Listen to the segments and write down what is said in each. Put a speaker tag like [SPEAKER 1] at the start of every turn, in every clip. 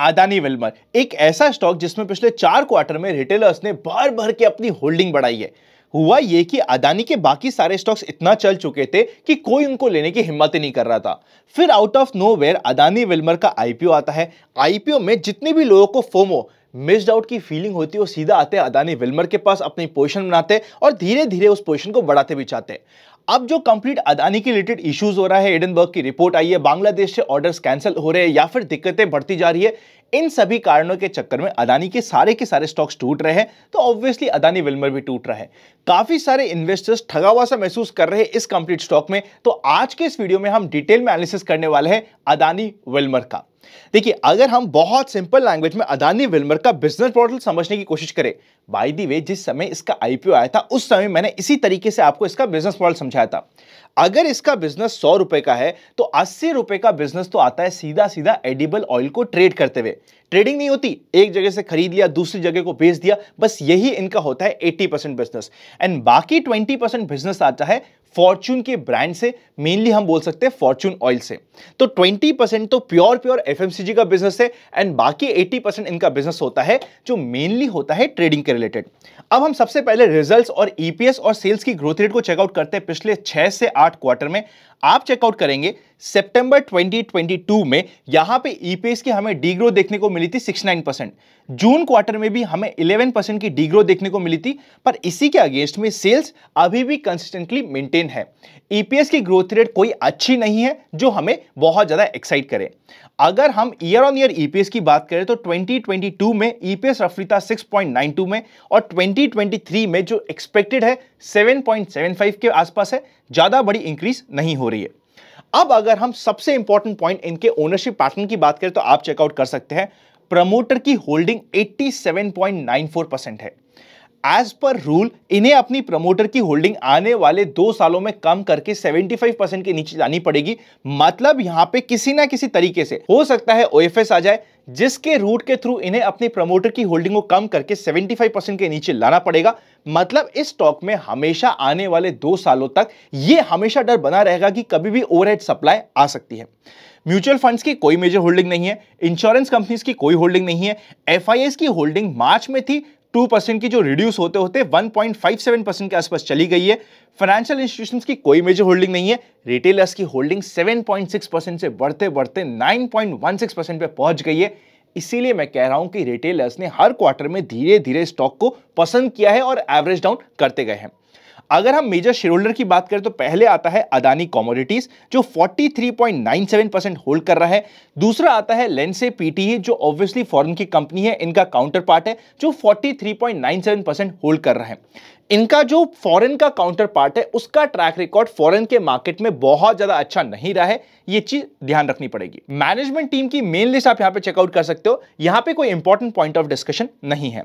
[SPEAKER 1] Adani Wilmer एक ऐसा stock जिसमें पिछले चार क्वार्टर में रिटेलर्स ने भर भर के अपनी होल्डिंग बढ़ाई है हुआ ये कि अदानी के बाकी सारे स्टॉक्स इतना चल चुके थे कि कोई उनको लेने की हिम्मत ही नहीं कर रहा था फिर out of nowhere Adani Wilmar का आईपीओ आता है आईपीओ में जितने भी लोगों को फोमो मिस्ड आउट की फीलिंग होती है वो सीधा आते हैं अदानी विल्मर के पास अपनी पोजीशन बनाते और धीरे धीरे उस पोजीशन को बढ़ाते भी चाहते अब जो कंप्लीट अदानी के रिलेटेड इश्यूज हो रहा है एडनबर्ग की रिपोर्ट आई है बांग्लादेश से ऑर्डर्स कैंसिल हो रहे हैं या फिर दिक्कतें बढ़ती जा रही है इन सभी कारणों के चक्कर में अदानी के सारे के सारे स्टॉक्स टूट रहे हैं तो ऑब्वियसली अदानी विल्मर भी टूट रहा है काफी सारे इन्वेस्टर्स ठगा हुआ सा महसूस कर रहे हैं इस कंप्लीट स्टॉक में तो आज के इस वीडियो में हम डिटेल में एनालिसिस करने वाले हैं अदानी विल्मर का देखिए अगर हम बहुत सिंपल लैंग्वेज में अदानी विल्मर का बिजनेस मॉडल समझने की कोशिश करें बाई दी वे जिस समय इसका आईपीओ आया था उस समय मैंने इसी तरीके से आपको इसका बिजनेस मॉडल समझाया था अगर इसका बिजनेस सौ रुपए का है तो अस्सी रुपए का बिजनेस तो आता है सीधा सीधा एडिबल ऑयल को ट्रेड करते हुए ट्रेडिंग नहीं होती एक जगह से खरीद लिया दूसरी जगह को बेच दिया बस यही इनका होता है 80 परसेंट बिजनेस एंड बाकी 20 परसेंट बिजनेस आता है फॉर्च्यून के ब्रांड से मेनली हम बोल सकते हैं फॉर्च्यून ऑयल से तो 20 परसेंट तो प्योर प्योर एफ का बिजनेस है एंड बाकी 80 परसेंट इनका बिजनेस होता है जो मेनली होता है ट्रेडिंग के रिलेटेड अब हम सबसे पहले रिजल्ट्स और ईपीएस e और सेल्स की ग्रोथ रेट को चेकआउट करते हैं पिछले छह से आठ क्वार्टर में आप चेकआउट करेंगे सितंबर 2022 में यहां पे ईपीएस e की हमें डीग्रो देखने को मिली थी 69 परसेंट जून क्वार्टर में भी हमें 11 परसेंट की डीग्रो देखने को मिली थी पर इसी के अगेंस्ट में सेल्स अभी भी कंसिस्टेंटली मेंटेन है ईपीएस e की ग्रोथ रेट कोई अच्छी नहीं है जो हमें बहुत ज़्यादा एक्साइट करे अगर हम ईयर ऑन ईयर ईपीएस की बात करें तो 2022 में ईपीएस e रफली था 6.92 में और 2023 में जो एक्सपेक्टेड है 7.75 के आसपास है ज़्यादा बड़ी इंक्रीज नहीं हो रही है अब अगर हम सबसे इंपॉर्टेंट पॉइंट इनके ओनरशिप पैटर्न की बात करें तो आप चेकआउट कर सकते हैं प्रमोटर की होल्डिंग 87.94 परसेंट है एज पर रूल इन्हें अपनी प्रमोटर की होल्डिंग आने वाले दो सालों में कम करके 75 परसेंट के नीचे लानी पड़ेगी मतलब यहां पे किसी ना किसी तरीके से हो सकता है ओएफएस आ जाए जिसके रूट के थ्रू इन्हें अपने प्रमोटर की होल्डिंग को कम करके 75 परसेंट के नीचे लाना पड़ेगा मतलब इस स्टॉक में हमेशा आने वाले दो सालों तक यह हमेशा डर बना रहेगा कि कभी भी ओवरहेड सप्लाई आ सकती है म्यूचुअल फंड्स की कोई मेजर होल्डिंग नहीं है इंश्योरेंस कंपनीज की कोई होल्डिंग नहीं है एफ की होल्डिंग मार्च में थी टू परसेंट की जो रिड्यूस होते होते one point five seven percent के आसपास चली गई है फाइनेंशियल इंस्टीट्यूशन की कोई मेजर होल्डिंग नहीं है रिटेलर्स की holding seven point six percent से बढ़ते बढ़ते nine point one six percent पर पहुंच गई है इसीलिए मैं कह रहा हूं कि रिटेलर्स ने हर क्वार्टर में धीरे धीरे स्टॉक को पसंद किया है और एवरेज डाउन करते गए हैं अगर हम मेजर शेयर होल्डर की बात करें तो पहले आता है अदानी कॉमोडिटीज जो 43.97 परसेंट होल्ड कर रहा है दूसरा आता है लेंसे पीटीई e, जो ऑब्वियसली फॉरेन की कंपनी है इनका काउंटर पार्ट है जो 43.97 परसेंट होल्ड कर रहा है इनका जो फॉरेन का काउंटर पार्ट है उसका ट्रैक रिकॉर्ड फॉरेन के मार्केट में बहुत ज्यादा अच्छा नहीं रहा है ये चीज ध्यान रखनी पड़ेगी मैनेजमेंट टीम की मेन लिस्ट आप यहां पे चेकआउट कर सकते हो यहां पे कोई इंपॉर्टेंट पॉइंट ऑफ डिस्कशन नहीं है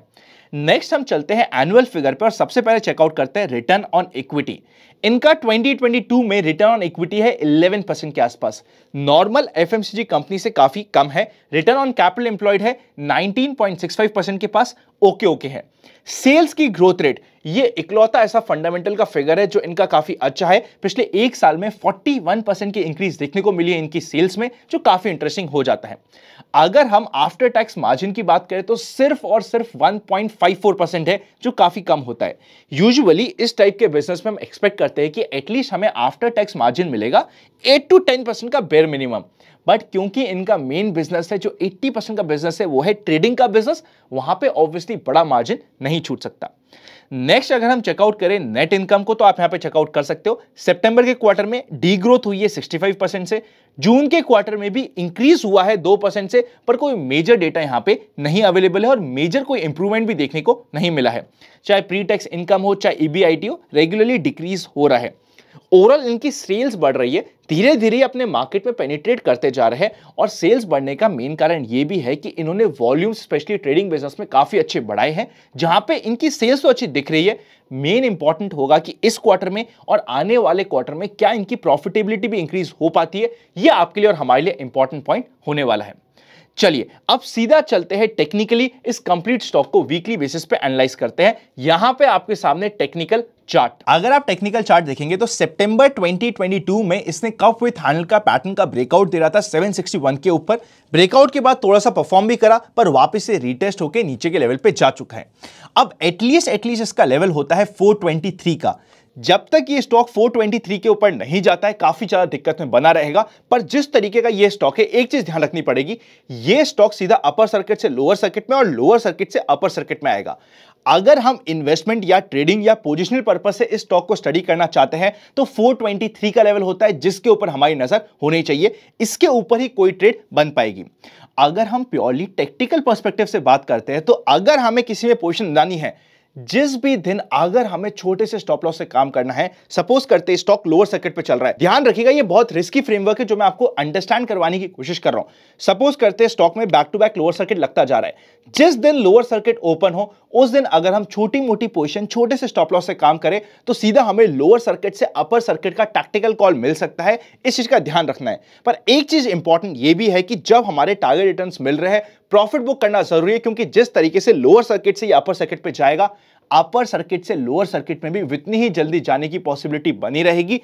[SPEAKER 1] नेक्स्ट हम चलते हैं एनुअल फिगर पर और सबसे पहले चेकआउट करते हैं रिटर्न ऑन इक्विटी इनका 2022 में रिटर्न ऑन इक्विटी है 11 परसेंट के आसपास नॉर्मल एफएमसीजी कंपनी से काफ़ी कम है रिटर्न ऑन कैपिटल एम्प्लॉयड है 19.65 परसेंट के पास ओके ओके है सेल्स की ग्रोथ रेट ये इकलौता ऐसा फंडामेंटल का फिगर है जो इनका काफी अच्छा है पिछले एक साल में 41 परसेंट की इंक्रीज देखने को मिली है इनकी सेल्स में जो काफी इंटरेस्टिंग हो जाता है अगर हम आफ्टर टैक्स मार्जिन की बात करें तो सिर्फ और सिर्फ 1.54 परसेंट है जो काफी कम होता है यूजुअली इस टाइप के बिजनेस में हम एक्सपेक्ट करते हैं कि एटलीस्ट हमें आफ्टर टैक्स मार्जिन मिलेगा एट टू टेन परसेंट का बेर मिनिमम बट क्योंकि इनका मेन बिजनेस है जो 80 परसेंट का बिजनेस है वो है ट्रेडिंग का बिजनेस वहां पे ऑब्वियसली बड़ा मार्जिन नहीं छूट सकता नेक्स्ट अगर हम चेकआउट करें नेट इनकम को तो आप यहां पे चेकआउट कर सकते हो सितंबर के क्वार्टर में डी ग्रोथ हुई है 65 परसेंट से जून के क्वार्टर में भी इंक्रीज हुआ है 2 परसेंट से पर कोई मेजर डेटा यहां पे नहीं अवेलेबल है और मेजर कोई इंप्रूवमेंट भी देखने को नहीं मिला है चाहे प्री टैक्स इनकम हो चाहे ईबीआईटी e हो रेगुलरली डिक्रीज हो रहा है ओवरऑल इनकी सेल्स बढ़ रही है धीरे धीरे अपने मार्केट में पेनिट्रेट करते जा रहे हैं और सेल्स बढ़ने का मेन कारण ये भी है कि इन्होंने वॉल्यूम स्पेशली ट्रेडिंग बिजनेस में काफ़ी अच्छे बढ़ाए हैं जहाँ पे इनकी सेल्स तो अच्छी दिख रही है मेन इंपॉर्टेंट होगा कि इस क्वार्टर में और आने वाले क्वार्टर में क्या इनकी प्रॉफिटेबिलिटी भी इंक्रीज हो पाती है ये आपके लिए और हमारे लिए इंपॉर्टेंट पॉइंट होने वाला है चलिए अब सीधा चलते हैं टेक्निकली इस कंप्लीट स्टॉक को वीकली बेसिस पे एनालाइज करते हैं यहां पे आपके सामने टेक्निकल चार्ट अगर आप टेक्निकल चार्ट देखेंगे तो सितंबर 2022 में इसने कप विथ हैंडल का पैटर्न का ब्रेकआउट दे रहा था 761 के ऊपर ब्रेकआउट के बाद थोड़ा सा परफॉर्म भी करा पर वापस से रीटेस्ट होकर नीचे के लेवल पे जा चुका है अब एटलीस्ट एटलीस्ट इसका लेवल होता है 423 का जब तक ये स्टॉक 423 के ऊपर नहीं जाता है काफी ज्यादा दिक्कत में बना रहेगा पर जिस तरीके का ये स्टॉक है एक चीज ध्यान रखनी पड़ेगी ये स्टॉक सीधा अपर सर्किट से लोअर सर्किट में और लोअर सर्किट से अपर सर्किट में आएगा अगर हम इन्वेस्टमेंट या ट्रेडिंग या पोजिशनल पर्पज से इस स्टॉक को स्टडी करना चाहते हैं तो 423 का लेवल होता है जिसके ऊपर हमारी नजर होनी चाहिए इसके ऊपर ही कोई ट्रेड बन पाएगी अगर हम प्योरली टेक्टिकल पर्सपेक्टिव से बात करते हैं तो अगर हमें किसी में पोजिशन बनानी है जिस भी दिन अगर हमें छोटे से स्टॉप लॉस से काम करना है सपोज करते स्टॉक लोअर सर्किट पे चल रहा है ध्यान रखिएगा ये बहुत रिस्की फ्रेमवर्क है जो मैं आपको अंडरस्टैंड करवाने की कोशिश कर रहा हूं सपोज करते स्टॉक में back to back lower circuit लगता जा रहा है जिस दिन लोअर सर्किट ओपन हो उस दिन अगर हम छोटी मोटी पोजिशन छोटे से स्टॉप लॉस से काम करें तो सीधा हमें लोअर सर्किट से अपर सर्किट का टैक्टिकल कॉल मिल सकता है इस चीज का ध्यान रखना है पर एक चीज इंपॉर्टेंट यह भी है कि जब हमारे टारगेट रिटर्न मिल रहे हैं प्रॉफिट बुक करना जरूरी है क्योंकि जिस तरीके से लोअर सर्किट से ये अपर सर्किट पे जाएगा अपर सर्किट से लोअर सर्किट में भी इतनी ही जल्दी जाने की पॉसिबिलिटी बनी रहेगी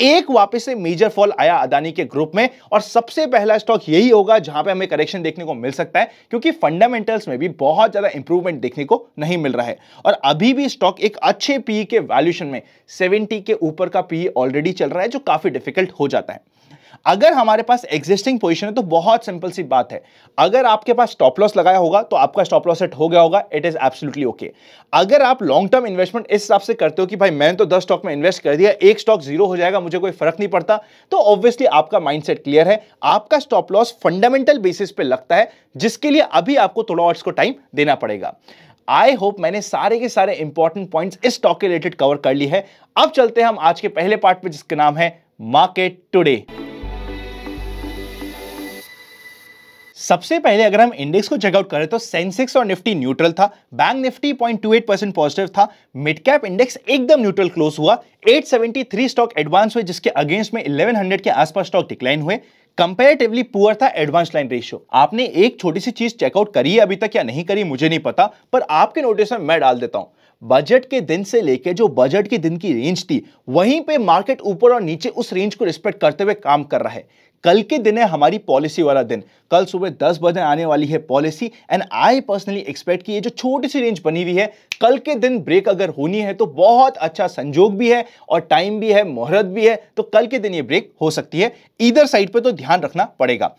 [SPEAKER 1] एक वापस से मेजर फॉल आया अदानी के ग्रुप में और सबसे पहला स्टॉक यही होगा जहां पे हमें करेक्शन देखने को मिल सकता है क्योंकि फंडामेंटल्स में भी बहुत ज्यादा इंप्रूवमेंट देखने को नहीं मिल रहा है और अभी भी स्टॉक एक अच्छे पी e के वैल्यूशन में सेवेंटी के ऊपर का पी ऑलरेडी e चल रहा है जो काफी डिफिकल्ट हो जाता है अगर हमारे पास एग्जिस्टिंग पोजीशन है तो बहुत सिंपल सी बात है अगर आपके पास स्टॉप लॉस लगाया होगा तो आपका स्टॉप लॉस सेट हो गया होगा इट इज एब्सोल्युटली ओके अगर आप लॉन्ग टर्म इन्वेस्टमेंट इस हिसाब से करते हो कि भाई मैंने तो दस स्टॉक में इन्वेस्ट कर दिया एक स्टॉक जीरो हो जाएगा मुझे कोई फर्क नहीं पड़ता तो ऑब्वियसली आपका माइंड क्लियर है आपका स्टॉप लॉस फंडामेंटल बेसिस पे लगता है जिसके लिए अभी आपको थोड़ा और टाइम देना पड़ेगा आई होप मैंने सारे के सारे इंपॉर्टेंट पॉइंट्स इस स्टॉक के रिलेटेड कवर कर ली है अब चलते हैं हम आज के पहले पार्ट पे जिसका नाम है मार्केट टुडे सबसे पहले अगर हम इंडेक्स को चेकआउट करें तो सेंसेक्स और निफ्टी न्यूट्रल था बैंक निफ्टी 0.28 परसेंट पॉजिटिव था मिड कैप इंडेक्स एकदम न्यूट्रल क्लोज हुआ 873 स्टॉक एडवांस हुए जिसके अगेंस्ट में 1100 के आसपास स्टॉक डिक्लाइन हुए कंपेरेटिवली पुअर था एडवांस लाइन रेशियो आपने एक छोटी सी चीज चेकआउट करी है अभी तक या नहीं करी मुझे नहीं पता पर आपके नोटिस में मैं डाल देता हूं बजट के दिन से लेके जो बजट के दिन की रेंज थी वहीं पे मार्केट ऊपर और नीचे उस रेंज को रिस्पेक्ट करते हुए काम कर रहा है कल के दिन है हमारी पॉलिसी वाला दिन कल सुबह दस बजे आने वाली है policy and I personally expect कि ये जो छोटी सी रेंज बनी हुई है कल के दिन ब्रेक अगर होनी है तो बहुत अच्छा संजोग भी है और टाइम भी है मुहूर्त भी है तो कल के दिन ये ब्रेक हो सकती है इधर साइड पे तो ध्यान रखना पड़ेगा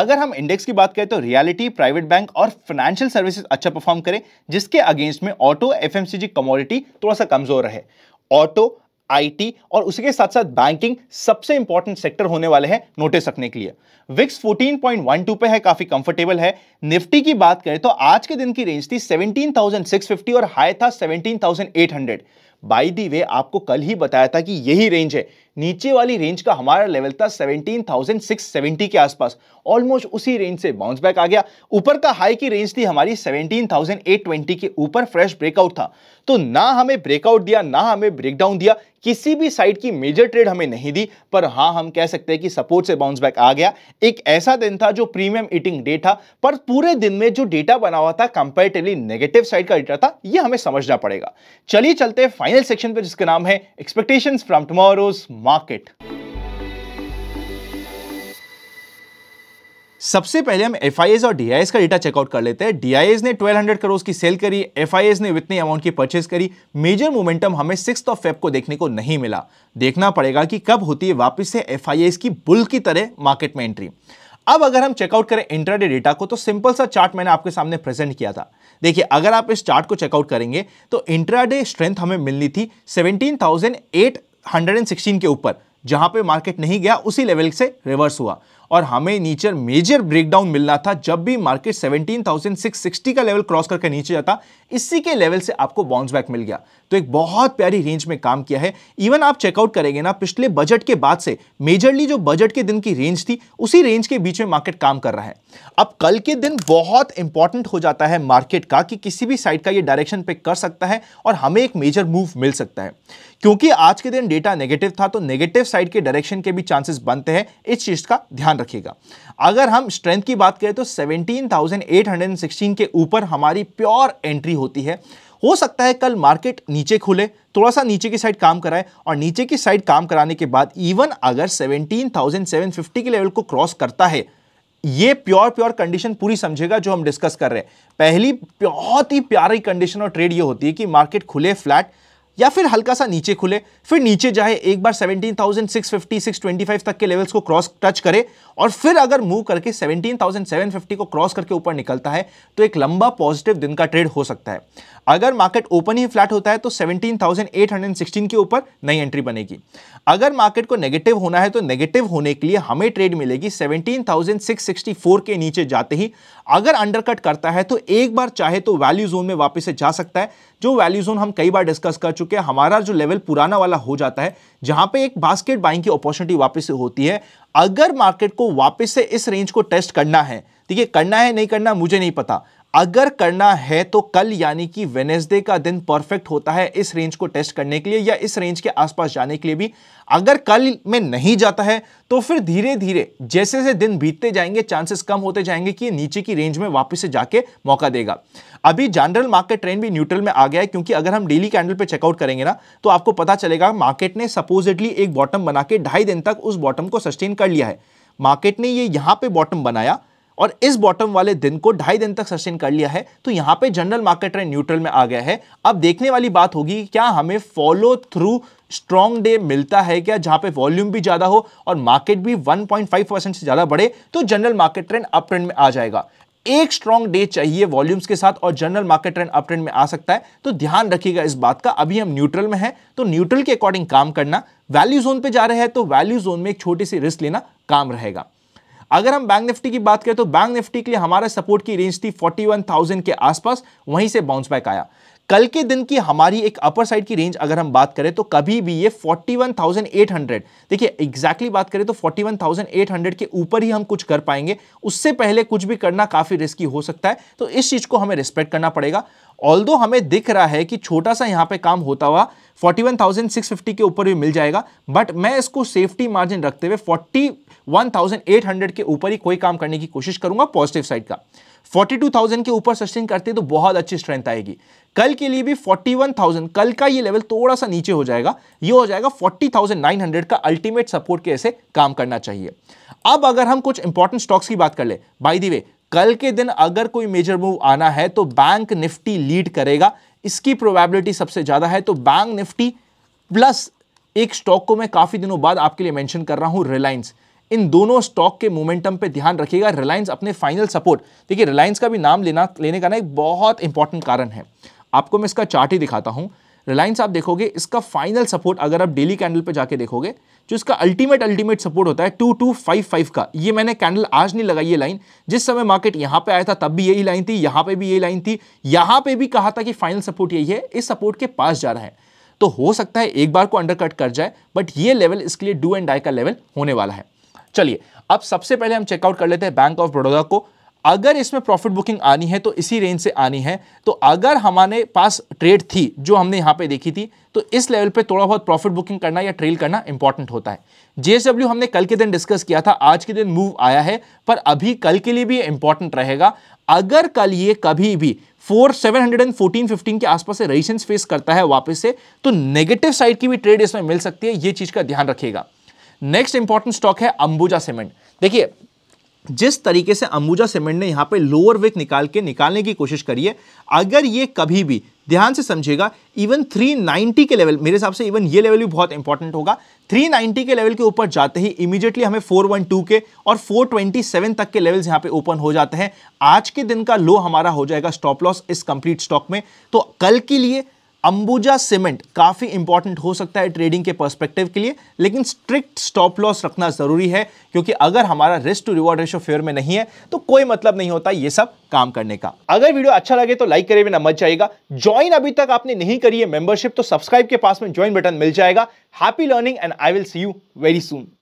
[SPEAKER 1] अगर हम इंडेक्स की बात करें तो रियालिटी प्राइवेट बैंक और फाइनेंशियल सर्विसेज अच्छा परफॉर्म करें जिसके अगेंस्ट में ऑटो एफ कमोडिटी थोड़ा सा कमजोर रहे ऑटो आईटी और उसके साथ साथ बैंकिंग सबसे इंपॉर्टेंट सेक्टर होने वाले हैं नोटिस रखने के लिए विक्स 14.12 पे है काफी कंफर्टेबल है निफ्टी की बात करें तो आज के दिन की रेंज थी 17,650 और हाई था 17,800 बाई दी वे आपको कल ही बताया था कि यही रेंज है नीचे वाली रेंज का हमारा लेवल था 17,670 के आसपास ऑलमोस्ट उसी रेंज से बाउंस बैक आ गया ऊपर का हाई की रेंज थी हमारी 17,820 के ऊपर फ्रेश ब्रेकआउट था तो ना हमें ब्रेकआउट दिया ना हमें ब्रेकडाउन दिया किसी भी साइड की मेजर ट्रेड हमें नहीं दी पर हाँ हम कह सकते हैं कि सपोर्ट से बाउंस बैक आ गया एक ऐसा दिन था जो प्रीमियम ईटिंग डे था पर पूरे दिन में जो डेटा बना हुआ था कंपेरेटिवली नेगेटिव साइड का डेटा था यह हमें समझना पड़ेगा चलिए चलते फाइनल सेक्शन पर जिसका नाम है एक्सपेक्टेशन फ्रॉम टुमारोज मार्केट सबसे पहले हम एफ और डी का डेटा चेकआउट कर लेते हैं डी ने 1200 करोड़ की सेल करी एफ ने उतनी अमाउंट की परचेज करी मेजर मोमेंटम हमें सिक्स ऑफ फेब को देखने को नहीं मिला देखना पड़ेगा कि कब होती है वापस से एफ की बुल की तरह मार्केट में एंट्री अब अगर हम चेकआउट करें इंट्राडे डेटा को तो सिंपल सा चार्ट मैंने आपके सामने प्रेजेंट किया था देखिए अगर आप इस चार्ट को चेकआउट करेंगे तो इंट्राडे स्ट्रेंथ हमें मिलनी थी 17,008 116 के ऊपर जहां पे मार्केट नहीं गया उसी लेवल से रिवर्स हुआ और हमें नीचे मेजर ब्रेकडाउन मिलना था जब भी मार्केट 17,660 का लेवल क्रॉस करके नीचे जाता इसी के लेवल से आपको बाउंस बैक मिल गया तो एक बहुत प्यारी रेंज में काम किया है इवन आप चेकआउट करेंगे ना पिछले बजट के बाद से मेजरली जो बजट के दिन की रेंज थी उसी रेंज के बीच में मार्केट काम कर रहा है अब कल के दिन बहुत इंपॉर्टेंट हो जाता है मार्केट का कि किसी भी साइड का ये डायरेक्शन पिक कर सकता है और हमें एक मेजर मूव मिल सकता है क्योंकि आज के दिन डेटा नेगेटिव था तो नेगेटिव साइड के डायरेक्शन के भी चांसेस बनते हैं इस चीज का ध्यान रखिएगा अगर हम स्ट्रेंथ की बात करें तो 17,816 के ऊपर हमारी प्योर एंट्री होती है हो सकता है कल मार्केट नीचे खुले थोड़ा सा नीचे की साइड काम कराए और नीचे की साइड काम कराने के बाद इवन अगर 17,750 के लेवल को क्रॉस करता है ये प्योर प्योर कंडीशन पूरी समझेगा जो हम डिस्कस कर रहे हैं पहली बहुत ही प्यारी कंडीशन और ट्रेड ये होती है कि मार्केट खुले फ्लैट या फिर हल्का सा नीचे खुले फिर नीचे जाए एक बार 17,650, 625 तक के लेवल्स को क्रॉस टच करे और फिर अगर मूव करके 17,750 को क्रॉस करके ऊपर निकलता है तो एक लंबा पॉजिटिव दिन का ट्रेड हो सकता है अगर मार्केट ओपन ही फ्लैट होता है तो 17,816 के ऊपर नई एंट्री बनेगी अगर मार्केट को नेगेटिव होना है तो नेगेटिव होने के लिए हमें ट्रेड मिलेगी 17,664 के नीचे जाते ही अगर अंडरकट करता है तो एक बार चाहे तो वैल्यू जोन में वापस से जा सकता है जो वैल्यू जोन हम कई बार डिस्कस कर चुके हैं हमारा जो लेवल पुराना वाला हो जाता है जहां पे एक बास्केट बाइंग की अपॉर्चुनिटी वापस से होती है अगर मार्केट को वापस से इस रेंज को टेस्ट करना है ठीक है करना है नहीं करना मुझे नहीं पता अगर करना है तो कल यानी कि वेनेसडे का दिन परफेक्ट होता है इस रेंज को टेस्ट करने के लिए या इस रेंज के आसपास जाने के लिए भी अगर कल में नहीं जाता है तो फिर धीरे धीरे जैसे जैसे दिन बीतते जाएंगे चांसेस कम होते जाएंगे कि नीचे की रेंज में वापस से जाके मौका देगा अभी जनरल मार्केट ट्रेंड भी न्यूट्रल में आ गया है क्योंकि अगर हम डेली कैंडल पर चेकआउट करेंगे ना तो आपको पता चलेगा मार्केट ने सपोजिटली एक बॉटम बना के ढाई दिन तक उस बॉटम को सस्टेन कर लिया है मार्केट ने ये यहां पे बॉटम बनाया और इस बॉटम वाले दिन को ढाई दिन तक सस्टेन कर लिया है तो यहां पे जनरल मार्केट ट्रेंड न्यूट्रल में आ गया है अब देखने वाली बात होगी क्या हमें फॉलो थ्रू स्ट्रॉन्ग डे मिलता है क्या जहां पे वॉल्यूम भी ज्यादा हो और मार्केट भी 1.5 परसेंट से ज्यादा बढ़े तो general market trend up trend में आ जाएगा एक स्ट्रॉन्ग डे चाहिए वॉल्यूम्स के साथ और general market trend up trend में आ सकता है तो ध्यान रखिएगा इस बात का अभी हम न्यूट्रल में हैं तो न्यूट्रल के अकॉर्डिंग काम करना वैल्यू जोन पे जा रहे हैं तो वैल्यू जोन में एक छोटी सी रिस्क लेना काम रहेगा अगर हम बैंक निफ्टी की बात करें तो बैंक निफ्टी के लिए हमारे सपोर्ट की रेंज थी 41,000 के आसपास वहीं से बाउंस बैक आया कल के दिन की हमारी एक अपर साइड की रेंज अगर हम बात करें तो कभी भी ये 41,800 देखिए एग्जैक्टली बात करें तो 41,800 के ऊपर ही हम कुछ कर पाएंगे उससे पहले कुछ भी करना काफ़ी रिस्की हो सकता है तो इस चीज़ को हमें रिस्पेक्ट करना पड़ेगा ऑल हमें दिख रहा है कि छोटा सा यहां पे काम होता हुआ 41,650 के ऊपर भी मिल जाएगा बट मैं इसको सेफ्टी मार्जिन रखते हुए 41,800 के ऊपर ही कोई काम करने की कोशिश करूंगा पॉजिटिव साइड का 42,000 के ऊपर सस्टेन करते तो बहुत अच्छी स्ट्रेंथ आएगी कल के लिए भी 41,000 कल का ये लेवल थोड़ा सा नीचे हो जाएगा ये हो जाएगा 40,900 का अल्टीमेट सपोर्ट के ऐसे काम करना चाहिए अब अगर हम कुछ इंपॉर्टेंट स्टॉक्स की बात कर ले बाई दी वे कल के दिन अगर कोई मेजर मूव आना है तो बैंक निफ्टी लीड करेगा इसकी प्रोबेबिलिटी सबसे ज़्यादा है तो बैंक निफ्टी प्लस एक स्टॉक को मैं काफ़ी दिनों बाद आपके लिए मेंशन कर रहा हूं रिलायंस इन दोनों स्टॉक के मोमेंटम पे ध्यान रखिएगा रिलायंस अपने फाइनल सपोर्ट देखिए रिलायंस का भी नाम लेना लेने का ना एक बहुत इंपॉर्टेंट कारण है आपको मैं इसका चार्ट ही दिखाता हूं रिलायंस आप देखोगे इसका फाइनल सपोर्ट अगर आप डेली कैंडल पे जाके देखोगे जो इसका अल्टीमेट अल्टीमेट सपोर्ट होता है टू टू फाइव फाइव का ये मैंने कैंडल आज नहीं लगाई ये लाइन जिस समय मार्केट यहाँ पे आया था तब भी यही लाइन थी यहाँ पे भी यही लाइन थी यहाँ पे भी कहा था कि फाइनल सपोर्ट यही है इस सपोर्ट के पास जा रहा है तो हो सकता है एक बार को अंडरकट कर जाए बट ये लेवल इसके लिए डू एंड डाई का लेवल होने वाला है चलिए अब सबसे पहले हम चेकआउट कर लेते हैं बैंक ऑफ बड़ौदा को अगर इसमें प्रॉफिट बुकिंग आनी है तो इसी रेंज से आनी है तो अगर हमारे पास ट्रेड थी जो हमने यहाँ पे देखी थी तो इस लेवल पे थोड़ा बहुत प्रॉफिट बुकिंग करना या ट्रेल करना इंपॉर्टेंट होता है जेएसडब्ल्यू हमने कल के दिन डिस्कस किया था आज के दिन मूव आया है पर अभी कल के लिए भी इंपॉर्टेंट रहेगा अगर कल ये कभी भी four seven hundred and fourteen fifteen के आसपास से रेजिस्टेंस फेस करता है वापस से तो नेगेटिव साइड की भी ट्रेड इसमें मिल सकती है ये चीज़ का ध्यान रखेगा नेक्स्ट इंपॉर्टेंट स्टॉक है अंबुजा सीमेंट देखिए जिस तरीके से अंबुजा सीमेंट ने यहाँ पे लोअर विक निकाल के निकालने की कोशिश करी है अगर ये कभी भी ध्यान से समझेगा इवन 390 के लेवल मेरे हिसाब से इवन ये लेवल भी बहुत इंपॉर्टेंट होगा 390 के लेवल के ऊपर जाते ही इमीडिएटली हमें 412 के और 427 तक के लेवल्स यहाँ पे ओपन हो जाते हैं आज के दिन का लो हमारा हो जाएगा स्टॉप लॉस इस कंप्लीट स्टॉक में तो कल के लिए अंबुजा सीमेंट काफ़ी इंपॉर्टेंट हो सकता है ट्रेडिंग के पर्सपेक्टिव के लिए लेकिन स्ट्रिक्ट स्टॉप लॉस रखना ज़रूरी है क्योंकि अगर हमारा risk to reward ratio fair में नहीं है तो कोई मतलब नहीं होता ये सब काम करने का अगर वीडियो अच्छा लगे तो लाइक करें ना मत जाएगा ज्वाइन अभी तक आपने नहीं करी है मेंबरशिप तो सब्सक्राइब के पास में ज्वाइन बटन मिल जाएगा happy learning and I will see you very soon